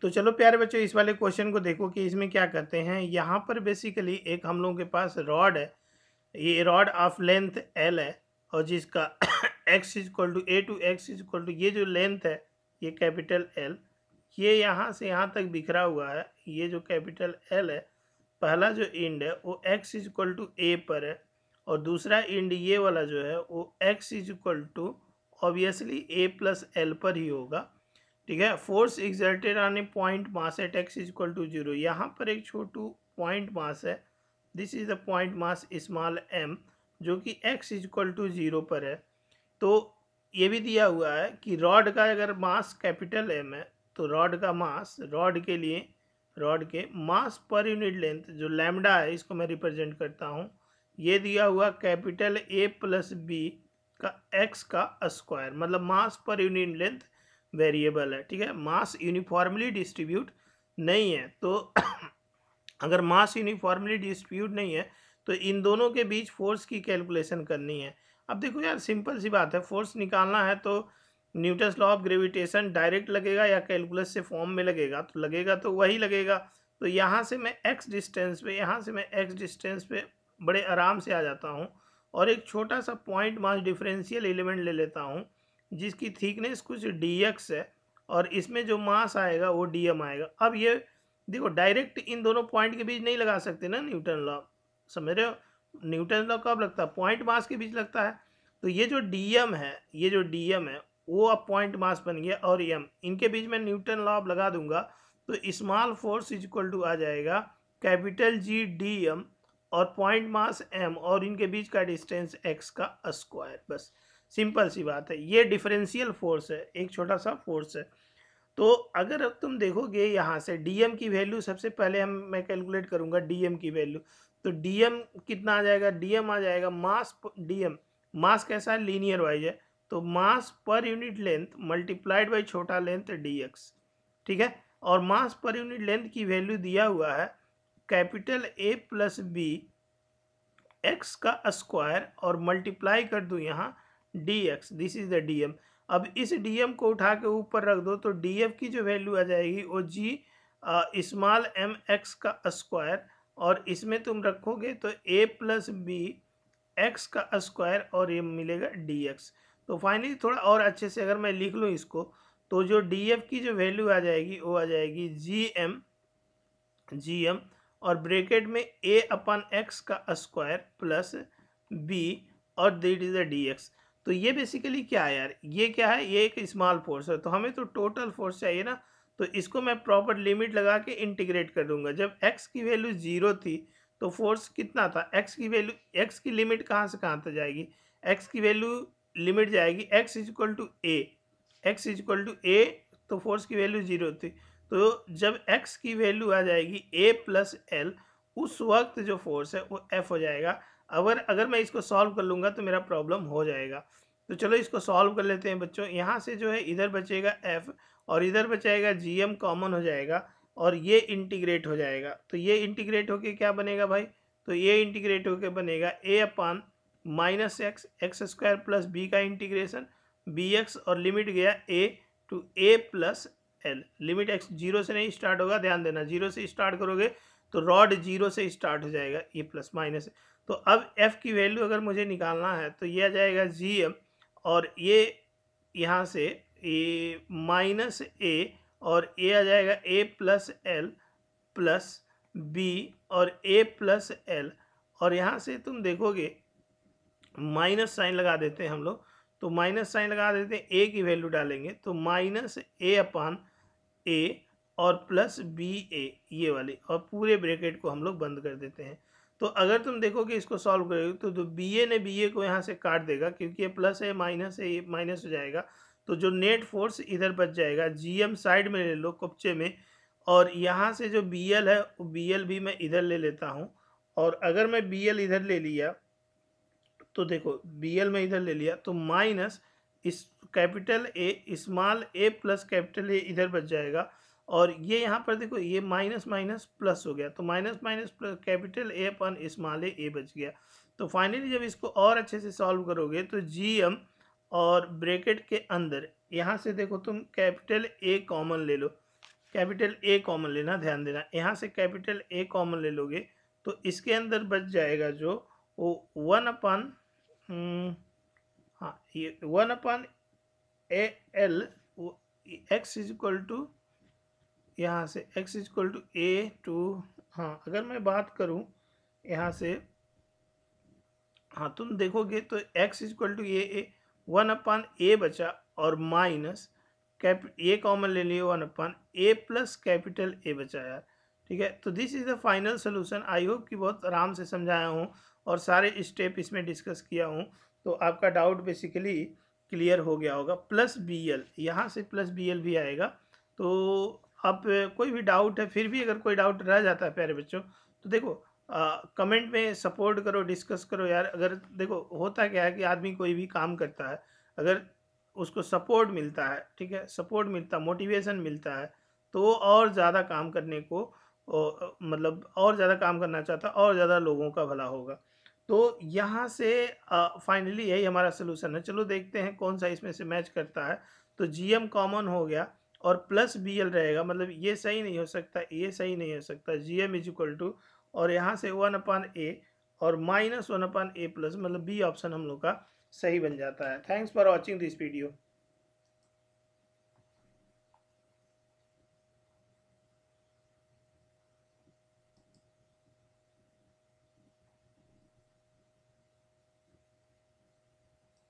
तो चलो प्यारे बच्चों इस वाले क्वेश्चन को देखो कि इसमें क्या करते हैं यहाँ पर बेसिकली एक हम लोगों के पास रॉड है ये रॉड ऑफ लेंथ एल है और जिसका X is equal to A to X is equal to ये जो लेंथ है ये कैपिटल एल ये यहाँ से यहाँ तक बिखरा हुआ है ये जो कैपिटल एल है पहला जो इंड है वो X is equal to A पर है और दूसरा इंड ये वाला जो है वो X is equal to obviously A plus L पर ही होगा ठीक है force exerted on a point mass at X is equal to zero यहाँ पर एक छोटू पॉइंट मास है this is the point mass small M जो कि X is equal to zero पर है तो ये भी दिया हुआ है कि रॉड का अगर मास कैपिटल एम है तो रॉड का मास रॉड के लिए रॉड के मास पर यूनिट लेंथ जो लैमडा है इसको मैं रिप्रेजेंट करता हूँ ये दिया हुआ कैपिटल ए प्लस बी का एक्स का स्क्वायर मतलब मास पर यूनिट लेंथ वेरिएबल है ठीक है मास यूनिफॉर्मली डिस्ट्रीब्यूट नहीं है तो अगर मास यूनिफॉर्मली डिस्ट्रीब्यूट नहीं है तो इन दोनों के बीच फोर्स की कैलकुलेशन करनी है अब देखो यार सिंपल सी बात है फोर्स निकालना है तो Newton law of gravitation direct लगेगा या कैलकुलस से फॉर्म में लगेगा तो लगेगा तो वही लगेगा तो यहाँ से मैं एक्स डिस्टेंस पे यहाँ से मैं एक्स डिस्टेंस पे बड़े आराम से आ जाता हूँ और एक छोटा सा पॉइंट मास डिफरेंशियल एलिमेंट ले लेता हूँ जिसकी थिकनेस कुछ डी एक्स है और इसमें जो मास आएगा वो डी एम आएगा अब ये देखो डायरेक्ट इन दोनों पॉइंट के बीच नहीं लगा सकते ना न्यूटन लॉ समझ रहे हो न्यूटन लॉ कब लगता है पॉइंट मास के बीच लगता है तो ये जो डी एम है ये जो डी एम है वो अब पॉइंट मास बन गया और एम इनके बीच में न्यूटन लॉ अब लगा दूंगा तो small force is equal to आ जाएगा कैपिटल जी डी एम और पॉइंट मास एम और इनके बीच का डिस्टेंस एक्स का स्क्वायर बस सिंपल सी बात है ये डिफरेंशियल फोर्स है एक छोटा सा फोर्स है तो अगर अब तुम देखोगे यहाँ से डीएम की वैल्यू सबसे पहले हम मैं कैलकुलेट करूँगा डीएम की वैल्यू तो डीएम कितना आ जाएगा डीएम आ जाएगा मास डीएम मास कैसा है लीनियर वाइज है तो मास पर यूनिट लेंथ मल्टीप्लाइड बाई छोटा लेंथ डी ठीक है और मास पर यूनिट लेंथ की वैल्यू दिया हुआ है capital A plus B X का स्क्वायर और मल्टीप्लाई कर दूँ यहाँ D X this is the D M अब इस डी एम को उठा के ऊपर रख दो तो डी एफ की जो वैल्यू आ जाएगी वो जी स्मॉल एम एक्स का स्क्वायर और इसमें तुम रखोगे तो ए प्लस बी एक्स का स्क्वायर और ये मिलेगा डी एक्स तो फाइनली थोड़ा और अच्छे से अगर मैं लिख लूँ इसको तो जो डी एफ की जो वैल्यू आ जाएगी वो आ जाएगी जी एम जी एम और ब्रेकेट में ए अपन एक्स का स्क्वायर प्लस बी और that is the D X तो ये बेसिकली क्या है यार ये क्या है ये एक स्मॉल फोर्स है तो हमें तो टोटल फोर्स चाहिए ना तो इसको मैं प्रॉपर लिमिट लगा के इंटीग्रेट कर दूंगा जब एक्स की वैल्यू ज़ीरो थी तो फोर्स कितना था एक्स की वैल्यू एक्स की लिमिट कहाँ से कहाँ तक जाएगी एक्स की वैल्यू लिमिट जाएगी X is equal to A X is equal to A तो फोर्स की वैल्यू ज़ीरो थी तो जब एक्स की वैल्यू आ जाएगी ए प्लस एल उस वक्त जो फोर्स है वो एफ हो जाएगा अगर अगर मैं इसको सॉल्व कर लूँगा तो मेरा प्रॉब्लम हो जाएगा तो चलो इसको सॉल्व कर लेते हैं बच्चों यहाँ से जो है इधर बचेगा एफ़ और इधर बचाएगा जी एम कॉमन हो जाएगा और ये इंटीग्रेट हो जाएगा तो ये इंटीग्रेट होके क्या बनेगा भाई तो ये इंटीग्रेट होके बनेगा A upon minus X X square plus B का इंटीग्रेशन बी एक्स और लिमिट गया A to A plus L limit X zero से नहीं स्टार्ट होगा ध्यान देना जीरो से स्टार्ट करोगे तो रॉड जीरो से स्टार्ट हो जाएगा ए प्लस माइनस तो अब एफ़ की वैल्यू अगर मुझे निकालना है तो यह आ जाएगा जी एम और ये यहाँ से ए माइनस ए और ए आ जाएगा A plus L plus B और ए प्लस एल और यहाँ से तुम देखोगे माइनस साइन लगा देते हैं हम लोग तो माइनस साइन लगा देते हैं ए की वैल्यू डालेंगे तो माइनस ए अपान ए और प्लस बी ए ये वाली और पूरे ब्रैकेट को हम लोग बंद कर देते हैं तो अगर तुम देखोगे इसको सॉल्व करोगे तो, बी ए ने बी ए को यहाँ से काट देगा क्योंकि ये प्लस है माइनस है ये माइनस हो जाएगा तो जो नेट फोर्स इधर बच जाएगा जी एम साइड में ले लो कुप्चे में और यहाँ से जो बी एल है वो बी एल भी मैं इधर ले लेता हूँ और अगर मैं बी एल इधर ले लिया तो देखो बी एल में इधर ले लिया तो माइनस इस capital A small A plus capital A इधर बच जाएगा और ये यहाँ पर देखो ये माइनस माइनस प्लस हो गया तो minus minus plus capital A upon small A बच गया तो फाइनली जब इसको और अच्छे से सॉल्व करोगे तो जी एम और ब्रेकेट के अंदर यहाँ से देखो तुम कैपिटल ए कॉमन ले लो कैपिटल ए कॉमन लेना ध्यान देना यहाँ से कैपिटल ए कॉमन ले लोगे तो इसके अंदर बच जाएगा जो वो वन अपन हम्म, हाँ ये one upon A L X is equal to यहाँ से x is equal to A to हाँ अगर मैं बात करूँ यहाँ से हाँ तुम देखोगे तो x is equal to A A one upon A बचा और माइनस कैप ए कॉमन ले लिए one upon A plus capital A बचा यार ठीक है तो this is the final solution I hope कि बहुत आराम से समझाया हूँ और सारे स्टेप इसमें डिस्कस किया हूँ तो आपका डाउट बेसिकली क्लियर हो गया होगा प्लस बी एल यहाँ से प्लस बी एल भी आएगा तो आप कोई भी डाउट है फिर भी अगर कोई डाउट रह जाता है प्यारे बच्चों तो देखो कमेंट में सपोर्ट करो डिस्कस करो यार अगर देखो होता क्या है कि आदमी कोई भी काम करता है अगर उसको सपोर्ट मिलता है ठीक है सपोर्ट मिलता मोटिवेशन मिलता है तो वो और ज़्यादा काम करने को और, मतलब और ज़्यादा काम करना चाहता और ज़्यादा लोगों का भला होगा तो यहाँ से फाइनली यही हमारा सलूशन है चलो देखते हैं कौन सा इसमें से मैच करता है तो जीएम कॉमन हो गया और प्लस बी एल रहेगा मतलब ये सही नहीं हो सकता ये सही नहीं हो सकता G M is equal to और यहाँ से वन अपान ए और minus one upon A plus मतलब बी ऑप्शन हम लोग का सही बन जाता है thanks for watching this video